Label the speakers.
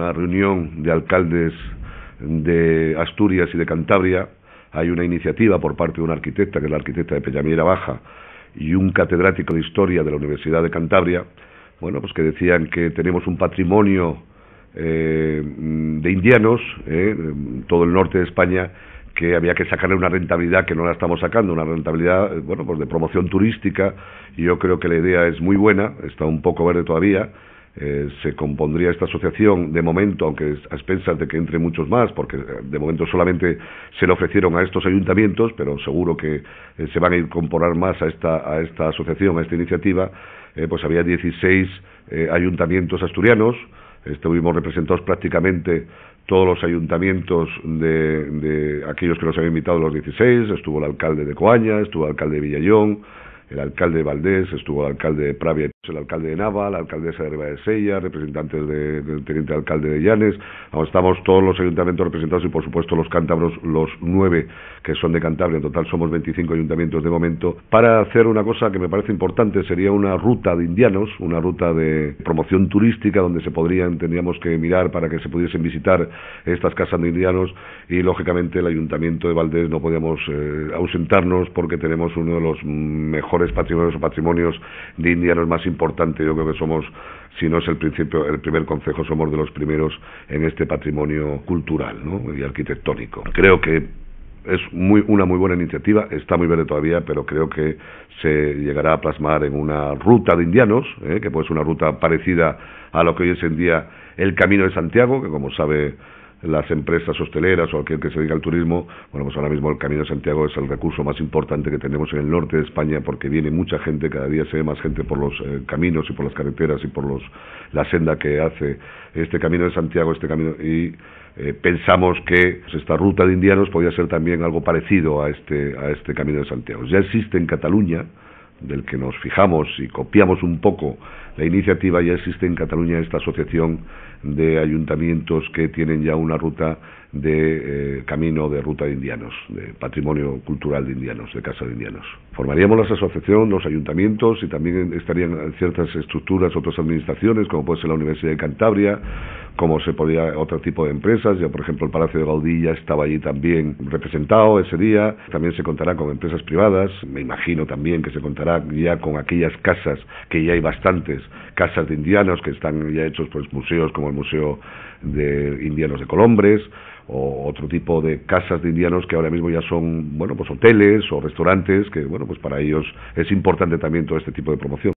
Speaker 1: una reunión de alcaldes de Asturias y de Cantabria. Hay una iniciativa por parte de una arquitecta, que es la arquitecta de Peñamiera Baja, y un catedrático de historia de la Universidad de Cantabria, bueno, pues que decían que tenemos un patrimonio eh, de indianos, eh, todo el norte de España, que había que sacarle una rentabilidad que no la estamos sacando, una rentabilidad, eh, bueno, pues de promoción turística, y yo creo que la idea es muy buena, está un poco verde todavía, eh, se compondría esta asociación de momento, aunque a expensas de que entre muchos más, porque eh, de momento solamente se le ofrecieron a estos ayuntamientos, pero seguro que eh, se van a incorporar más a esta, a esta asociación, a esta iniciativa, pues había 16 ayuntamientos asturianos, estuvimos representados prácticamente todos los ayuntamientos de, aquellos que nos habían invitado, los 16, estuvo el alcalde de Coaña, estuvo el alcalde de Villallón, el alcalde de Valdés, estuvo el alcalde de Pravia el alcalde de Nava, la alcaldesa de Riva de Sella, representantes del teniente alcalde de Llanes, estamos todos los ayuntamientos representados y por supuesto los cántabros, los nueve que son de Cantabria, en total somos 25 ayuntamientos de momento, para hacer una cosa que me parece importante, sería una ruta de indianos, una ruta de promoción turística donde se podrían, tendríamos que mirar para que se pudiesen visitar estas casas de indianos y lógicamente el ayuntamiento de Valdés no podíamos eh, ausentarnos porque tenemos uno de los mejores patrimonios o patrimonios de indianos más importante, yo creo que somos, si no es el principio, el primer concejo, somos de los primeros en este patrimonio cultural ¿no? y arquitectónico. Creo que es muy, una muy buena iniciativa, está muy verde todavía, pero creo que se llegará a plasmar en una ruta de indianos, ¿eh? que puede ser una ruta parecida a lo que hoy es en día el Camino de Santiago, que como sabe las empresas hosteleras o aquel que se dedica al turismo, bueno, pues ahora mismo el Camino de Santiago es el recurso más importante que tenemos en el norte de España porque viene mucha gente, cada día se ve más gente por los eh, caminos y por las carreteras y por los, la senda que hace este Camino de Santiago, este camino y eh, pensamos que esta ruta de indianos podría ser también algo parecido a este a este Camino de Santiago. Ya existe en Cataluña del que nos fijamos y copiamos un poco la iniciativa, ya existe en Cataluña esta asociación de ayuntamientos que tienen ya una ruta de eh, camino de ruta de indianos, de patrimonio cultural de indianos, de casa de indianos. Formaríamos las asociación, los ayuntamientos y también estarían ciertas estructuras, otras administraciones, como puede ser la Universidad de Cantabria, como se podía otro tipo de empresas. ya por ejemplo, el Palacio de ya estaba allí también representado ese día. También se contará con empresas privadas. Me imagino también que se contará ya con aquellas casas, que ya hay bastantes, casas de indianos que están ya hechos pues museos como el Museo de Indianos de Colombres o otro tipo de casas de indianos que ahora mismo ya son, bueno, pues hoteles o restaurantes que, bueno, pues para ellos es importante también todo este tipo de promoción.